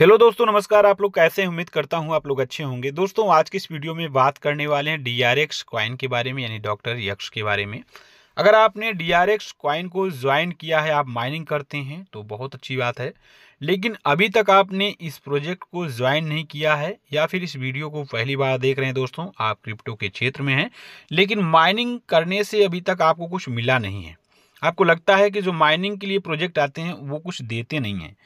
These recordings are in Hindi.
हेलो दोस्तों नमस्कार आप लोग कैसे उम्मीद करता हूं आप लोग अच्छे होंगे दोस्तों आज की इस वीडियो में बात करने वाले हैं डी आर एक्स क्वाइन के बारे में यानी डॉक्टर यक्ष के बारे में अगर आपने डी आर एक्स क्वाइन को ज्वाइन किया है आप माइनिंग करते हैं तो बहुत अच्छी बात है लेकिन अभी तक आपने इस प्रोजेक्ट को ज्वाइन नहीं किया है या फिर इस वीडियो को पहली बार देख रहे हैं दोस्तों आप क्रिप्टो के क्षेत्र में हैं लेकिन माइनिंग करने से अभी तक आपको कुछ मिला नहीं है आपको लगता है कि जो माइनिंग के लिए प्रोजेक्ट आते हैं वो कुछ देते नहीं हैं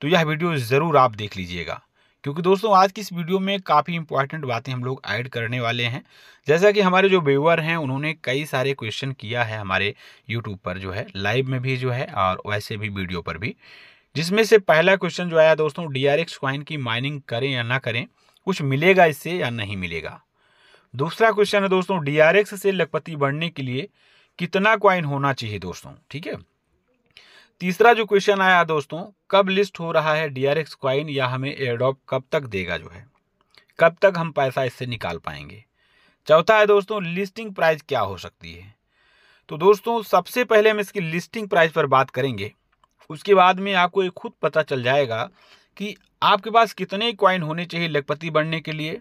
तो यह वीडियो ज़रूर आप देख लीजिएगा क्योंकि दोस्तों आज की इस वीडियो में काफ़ी इंपॉर्टेंट बातें हम लोग ऐड करने वाले हैं जैसा कि हमारे जो व्यूअर हैं उन्होंने कई सारे क्वेश्चन किया है हमारे यूट्यूब पर जो है लाइव में भी जो है और वैसे भी वीडियो पर भी जिसमें से पहला क्वेश्चन जो आया दोस्तों डी आर क्वाइन की माइनिंग करें या ना करें कुछ मिलेगा इससे या नहीं मिलेगा दूसरा क्वेश्चन है दोस्तों डी से लखपति बढ़ने के लिए कितना क्वाइन होना चाहिए दोस्तों ठीक है तीसरा जो क्वेश्चन आया दोस्तों कब लिस्ट हो रहा है डीआरएक्स क्वाइन या हमें एयरडॉप कब तक देगा जो है कब तक हम पैसा इससे निकाल पाएंगे चौथा है दोस्तों लिस्टिंग प्राइस क्या हो सकती है तो दोस्तों सबसे पहले हम इसकी लिस्टिंग प्राइस पर बात करेंगे उसके बाद में आपको ये खुद पता चल जाएगा कि आपके पास कितने क्वाइन होने चाहिए लखपति बनने के लिए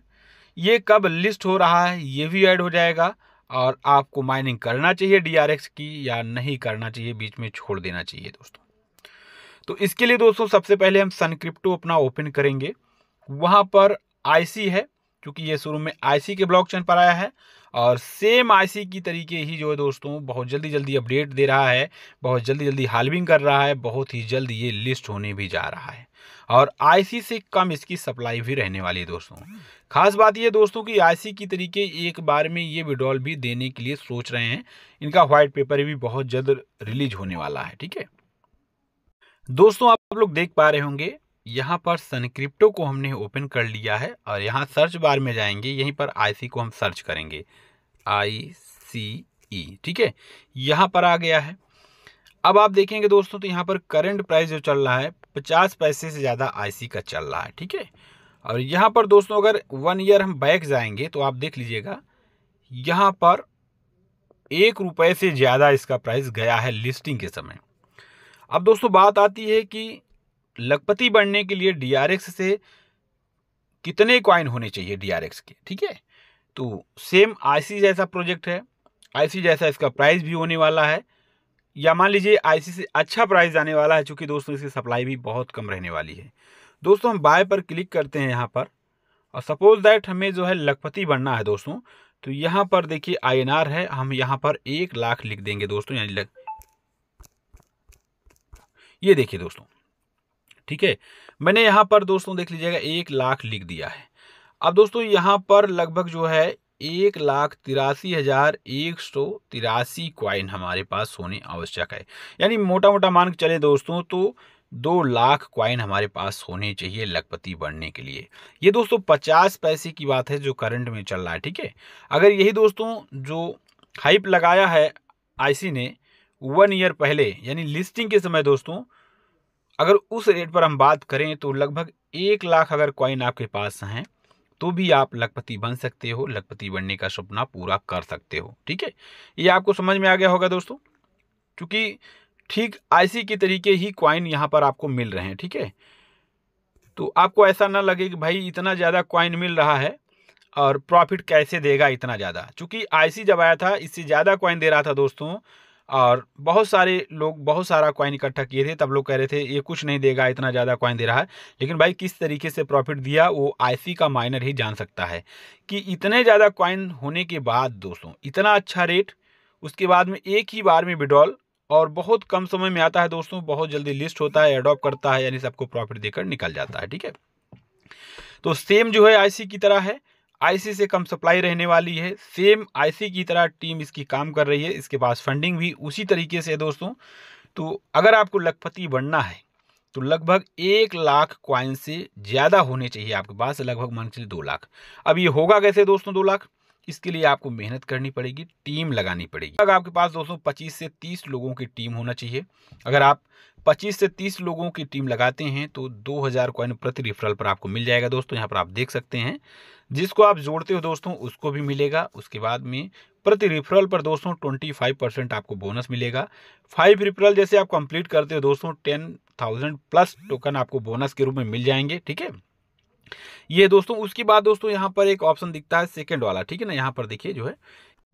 ये कब लिस्ट हो रहा है ये भी ऐड हो जाएगा और आपको माइनिंग करना चाहिए डीआरएक्स की या नहीं करना चाहिए बीच में छोड़ देना चाहिए दोस्तों तो इसके लिए दोस्तों सबसे पहले हम सन क्रिप्टो अपना ओपन करेंगे वहाँ पर आईसी है क्योंकि ये शुरू में आईसी के ब्लॉक चैन पर आया है और सेम आईसी की तरीके ही जो है दोस्तों बहुत जल्दी जल्दी अपडेट दे रहा है बहुत जल्दी जल्दी हालविंग कर रहा है बहुत ही जल्द ये लिस्ट होने भी जा रहा है और आईसी से कम इसकी सप्लाई भी रहने वाली है दोस्तों खास बात ये दोस्तों कि आईसी की तरीके एक बार में ये विड्रॉल भी देने के लिए सोच रहे हैं इनका व्हाइट पेपर भी बहुत जल्द रिलीज होने वाला है ठीक है दोस्तों आप लोग देख पा रहे होंगे यहाँ पर सनक्रिप्टो को हमने ओपन कर लिया है और यहाँ सर्च बार में जाएंगे यहीं पर आई को हम सर्च करेंगे आई सी ई ठीक है यहाँ पर आ गया है अब आप देखेंगे दोस्तों तो यहाँ पर करंट प्राइस जो चल रहा है पचास पैसे से ज़्यादा आईसी का चल रहा है ठीक है और यहाँ पर दोस्तों अगर वन ईयर हम बैक जाएंगे तो आप देख लीजिएगा यहाँ पर एक रुपये से ज़्यादा इसका प्राइस गया है लिस्टिंग के समय अब दोस्तों बात आती है कि लखपति बनने के लिए डीआरएक्स से कितने कॉइन होने चाहिए डीआरएक्स के ठीक है तो सेम आईसी जैसा प्रोजेक्ट है आईसी जैसा इसका प्राइस भी होने वाला है या मान लीजिए आईसी से अच्छा प्राइस आने वाला है चूँकि दोस्तों इसकी सप्लाई भी बहुत कम रहने वाली है दोस्तों हम बाय पर क्लिक करते हैं यहाँ पर और सपोज दैट हमें जो है लखपति बनना है दोस्तों तो यहाँ पर देखिए आईएनआर है हम यहाँ पर एक लाख लिख देंगे दोस्तों यानी लग ये देखिए दोस्तों ठीक है मैंने यहाँ पर दोस्तों देख लीजिएगा एक लाख लिख दिया है अब दोस्तों यहाँ पर लगभग जो है एक लाख तिरासी हज़ार एक सौ तिरासी क्वाइन हमारे पास होने आवश्यक है यानी मोटा मोटा मान के चले दोस्तों तो दो लाख क्वाइन हमारे पास होने चाहिए लखपति बढ़ने के लिए ये दोस्तों पचास पैसे की बात है जो करंट में चल रहा है ठीक है अगर यही दोस्तों जो हाइप लगाया है आईसी ने वन ईयर पहले यानी लिस्टिंग के समय दोस्तों अगर उस रेट पर हम बात करें तो लगभग एक लाख अगर कॉइन आपके पास हैं तो भी आप लखपति बन सकते हो लखपति बनने का सपना पूरा कर सकते हो ठीक है ये आपको समझ में आ गया होगा दोस्तों क्योंकि ठीक आईसी के तरीके ही क्वाइन यहाँ पर आपको मिल रहे हैं ठीक है तो आपको ऐसा ना लगे कि भाई इतना ज़्यादा क्वाइन मिल रहा है और प्रॉफिट कैसे देगा इतना ज़्यादा क्योंकि आईसी जब आया था इससे ज़्यादा क्वाइन दे रहा था दोस्तों और बहुत सारे लोग बहुत सारा कॉइन इकट्ठा किए थे तब लोग कह रहे थे ये कुछ नहीं देगा इतना ज़्यादा कॉइन दे रहा है लेकिन भाई किस तरीके से प्रॉफिट दिया वो आईसी का माइनर ही जान सकता है कि इतने ज़्यादा कॉइन होने के बाद दोस्तों इतना अच्छा रेट उसके बाद में एक ही बार में विड्रॉल और बहुत कम समय में आता है दोस्तों बहुत जल्दी लिस्ट होता है एडॉप्ट करता है यानी सबको प्रॉफिट देकर निकल जाता है ठीक है तो सेम जो है आईसी की तरह है आईसी से कम सप्लाई रहने वाली है सेम आईसी की तरह टीम इसकी काम कर रही है इसके पास फंडिंग भी उसी तरीके से है दोस्तों तो अगर आपको लखपति बनना है तो लगभग एक लाख क्वाइन से ज़्यादा होने चाहिए आपके पास लगभग मान के दो लाख अब ये होगा कैसे दोस्तों दो लाख इसके लिए आपको मेहनत करनी पड़ेगी टीम लगानी पड़ेगी अगर आपके पास दोस्तों 25 से 30 लोगों की टीम होना चाहिए अगर आप 25 से 30 लोगों की टीम लगाते हैं तो 2000 कॉइन प्रति रिफरल पर आपको मिल जाएगा दोस्तों यहाँ पर आप देख सकते हैं जिसको आप जोड़ते हो दोस्तों उसको भी मिलेगा उसके बाद में प्रति रिफरल पर दोस्तों ट्वेंटी फाइव परसेंट आपको बोनस मिलेगा फाइव रिफरल जैसे आप कंप्लीट करते हो दोस्तों टेन थाउजेंड प्लस टोकन आपको बोनस के रूप में मिल जाएंगे ठीक है ये दोस्तों उसके बाद दोस्तों यहाँ पर एक ऑप्शन दिखता है सेकेंड वाला ठीक है ना यहाँ पर देखिए जो है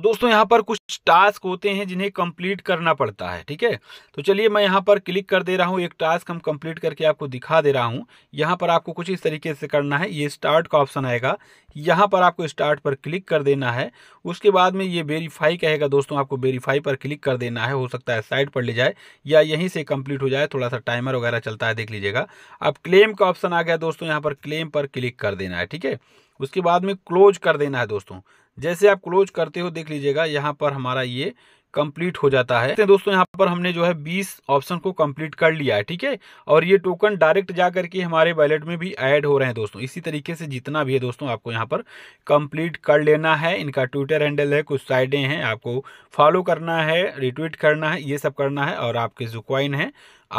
दोस्तों यहाँ पर कुछ टास्क होते हैं जिन्हें कंप्लीट करना पड़ता है ठीक है तो चलिए मैं यहाँ पर क्लिक कर दे रहा हूँ एक टास्क हम कंप्लीट करके आपको दिखा दे रहा हूँ यहाँ पर आपको कुछ इस तरीके से करना है ये स्टार्ट का ऑप्शन आएगा यहाँ पर आपको स्टार्ट पर क्लिक कर देना है उसके बाद में ये वेरीफाई कहेगा दोस्तों आपको वेरीफाई पर क्लिक कर देना है हो सकता है साइड पर ले जाए या यहीं से कंप्लीट हो जाए थोड़ा सा टाइमर वगैरह चलता है देख लीजिएगा अब क्लेम का ऑप्शन आ गया दोस्तों यहाँ पर क्लेम पर क्लिक कर देना है ठीक है उसके बाद में क्लोज कर देना है दोस्तों जैसे आप क्लोज करते हो देख लीजिएगा यहाँ पर हमारा ये कंप्लीट हो जाता है तो दोस्तों यहाँ पर हमने जो है बीस ऑप्शन को कंप्लीट कर लिया है ठीक है और ये टोकन डायरेक्ट जा करके हमारे वैलेट में भी ऐड हो रहे हैं दोस्तों इसी तरीके से जितना भी है दोस्तों आपको यहाँ पर कंप्लीट कर लेना है इनका ट्विटर हैंडल है कुछ साइडें हैं आपको फॉलो करना है रिट्वीट करना है ये सब करना है और आपके जो क्वाइन है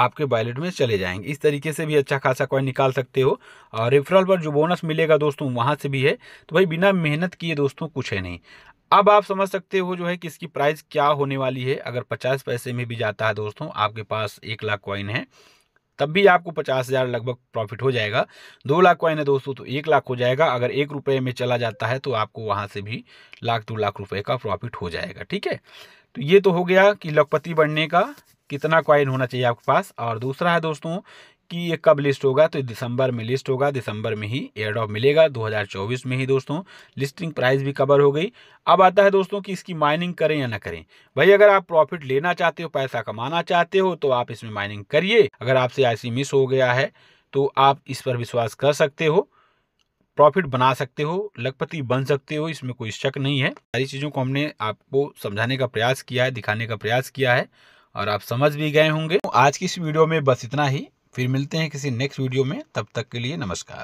आपके वैलेट में चले जाएंगे इस तरीके से भी अच्छा खासा कॉइन निकाल सकते हो और रेफरल पर जो बोनस मिलेगा दोस्तों वहाँ से भी है तो भाई बिना मेहनत किए दोस्तों कुछ है नहीं अब आप समझ सकते हो जो है कि इसकी प्राइस क्या होने वाली है अगर पचास पैसे में भी जाता है दोस्तों आपके पास एक लाख कॉइन है तब भी आपको पचास हज़ार लगभग प्रॉफिट हो जाएगा दो लाख कॉइन है दोस्तों तो एक लाख हो जाएगा अगर एक रुपये में चला जाता है तो आपको वहाँ से भी लाख दो लाख रुपये का प्रॉफिट हो जाएगा ठीक है तो ये तो हो गया कि लखपति बढ़ने का कितना कॉइन होना चाहिए आपके पास और दूसरा है दोस्तों कि ये कब लिस्ट होगा तो दिसंबर में लिस्ट होगा दिसंबर में ही एयर ऑफ मिलेगा 2024 में ही दोस्तों लिस्टिंग प्राइस भी कवर हो गई अब आता है दोस्तों कि इसकी माइनिंग करें या ना करें भाई अगर आप प्रॉफिट लेना चाहते हो पैसा कमाना चाहते हो तो आप इसमें माइनिंग करिए अगर आपसे आईसी मिस हो गया है तो आप इस पर विश्वास कर सकते हो प्रॉफिट बना सकते हो लखपति बन सकते हो इसमें कोई शक नहीं है सारी चीज़ों को हमने आपको समझाने का प्रयास किया है दिखाने का प्रयास किया है और आप समझ भी गए होंगे आज की इस वीडियो में बस इतना ही फिर मिलते हैं किसी नेक्स्ट वीडियो में तब तक के लिए नमस्कार